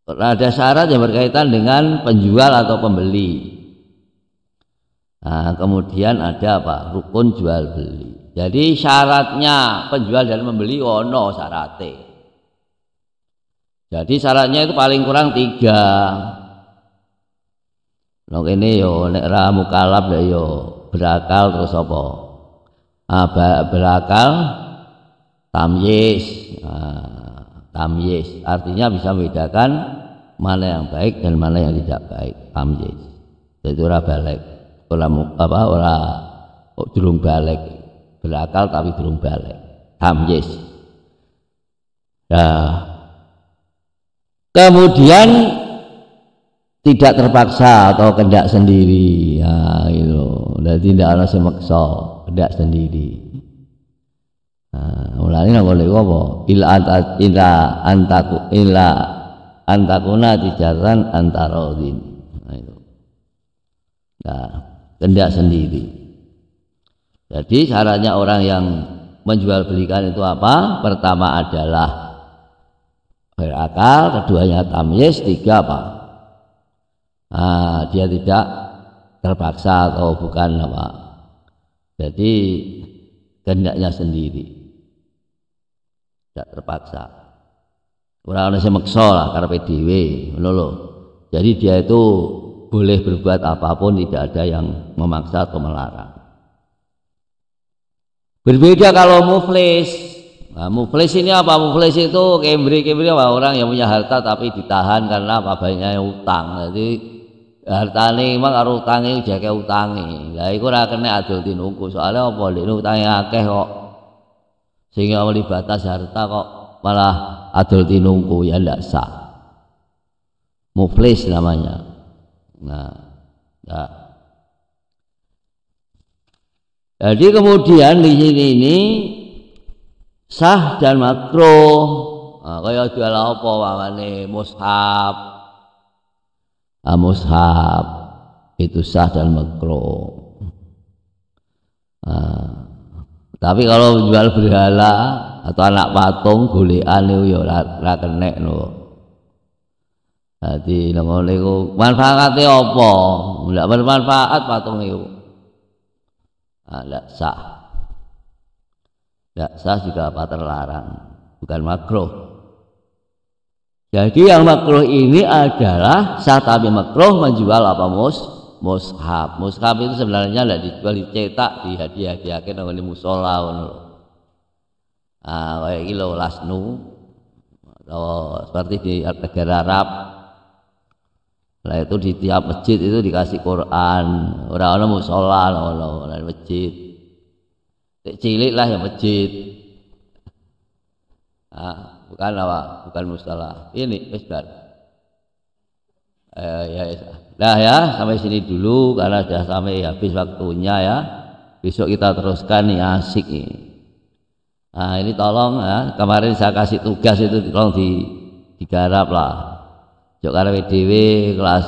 Ada syarat yang berkaitan dengan penjual atau pembeli. Nah, kemudian ada apa rukun jual beli. Jadi syaratnya penjual dan pembeli ono oh syaratnya. Jadi syaratnya itu paling kurang tiga. Nah ini yo nek ra mukalab ya yo berakal terus apa? Aba ah, berakal tamyiz. tamyes ah, tamyiz artinya bisa membedakan mana yang baik dan mana yang tidak baik. Tamyiz. Jadi ora balik. Ora apa ora oh, durung balik. Berakal tapi durung balik. Tamyiz. Nah, kemudian tidak terpaksa atau kendak sendiri ya gitu dan tidak ada semaksa kendak sendiri nah mulai nggak boleh apa ila ila antaku ila antakuna tijaran antarodin nah itu nah kendak sendiri jadi syaratnya orang yang menjual belikan itu apa pertama adalah berakal keduanya tamyiz tiga apa uh, dia tidak terpaksa atau bukan apa. Jadi kehendaknya sendiri. Tidak terpaksa. Ora ana sing meksa lah karepe dhewe, Jadi dia itu boleh berbuat apapun tidak ada yang memaksa atau melarang. Berbeda kalau muflis. Nah, muflis ini apa? Muflis itu kembri-kembri apa orang yang punya harta tapi ditahan karena apa banyaknya utang. Jadi hartane mak karo utange jake utange lha iku ora kena adol tinuku Soalnya, apa lekne utange akeh kok sehingga awali batas harta kok malah adol tinungku ya ndak sah muflis namanya nah nah. jadi kemudian di sini ini sah dan makruh nah, kaya jual apa wawane mushaf Amushab itu sah dan makro, uh, tapi kalau jual berhala atau anak patung golekan itu ya ora kenek no. Jadi ngono itu manfaatnya apa? tidak bermanfaat patung itu tidak nah, sah. tidak sah juga apa terlarang, bukan makro. Jadi yang makruh ini adalah saat tapi makruh menjual apa mus mushab mushab itu sebenarnya tidak dijual dicetak dihadiah akhir oleh musola Ah, kayak lo lasnu atau seperti di negara Arab. Lah itu di tiap masjid itu dikasih Quran, orang orang musola, orang orang masjid. Cilik lah yang masjid. Ah bukan apa bukan mustalah ini Ustaz eh, ya nah ya sampai sini dulu karena sudah sampai habis waktunya ya besok kita teruskan nih asik ini nah ini tolong ya kemarin saya kasih tugas itu tolong di digarap lah Jokar WDW kelas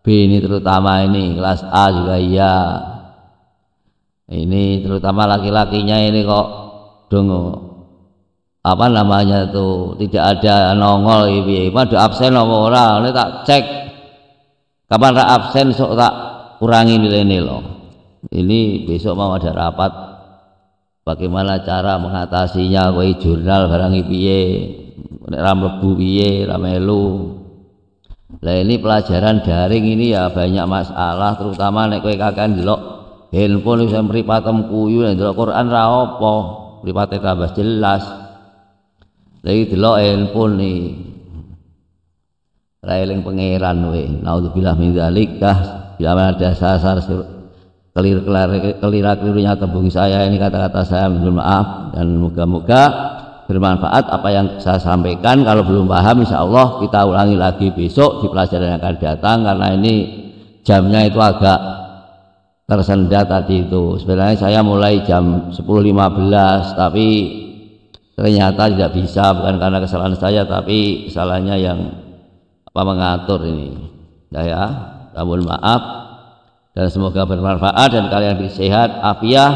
B ini terutama ini kelas A juga iya ini terutama laki-lakinya ini kok dongo apa namanya itu tidak ada nongol ibi ibu ada absen apa orang ini tak cek kapan tak absen sok tak kurangi nilai ini loh ini besok mau ada rapat bagaimana cara mengatasinya koi jurnal barang piye ram lebu piye ramelu lah ini pelajaran daring ini ya banyak masalah terutama nek kue kakan delok handphone bisa meripatem kuyu nek delok Quran rawopo apa abas tambah jelas di pun delok ilpune. Ra we. pangeran kowe. bilah min dah. kah bila ada sasar kelir kelir kelirunya tembung saya ini kata-kata saya belum maaf dan moga-moga bermanfaat apa yang saya sampaikan kalau belum paham insya Allah kita ulangi lagi besok di pelajaran yang akan datang karena ini jamnya itu agak tersendat tadi itu sebenarnya saya mulai jam 10.15 tapi ternyata tidak bisa bukan karena kesalahan saya tapi salahnya yang apa mengatur ini nah, ya mohon maaf dan semoga bermanfaat dan kalian sehat afiah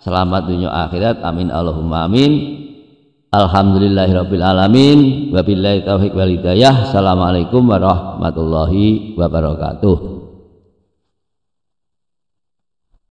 selamat dunia akhirat amin Allahumma amin Alhamdulillahirabbil alamin wabillahi taufik wal hidayah assalamualaikum warahmatullahi wabarakatuh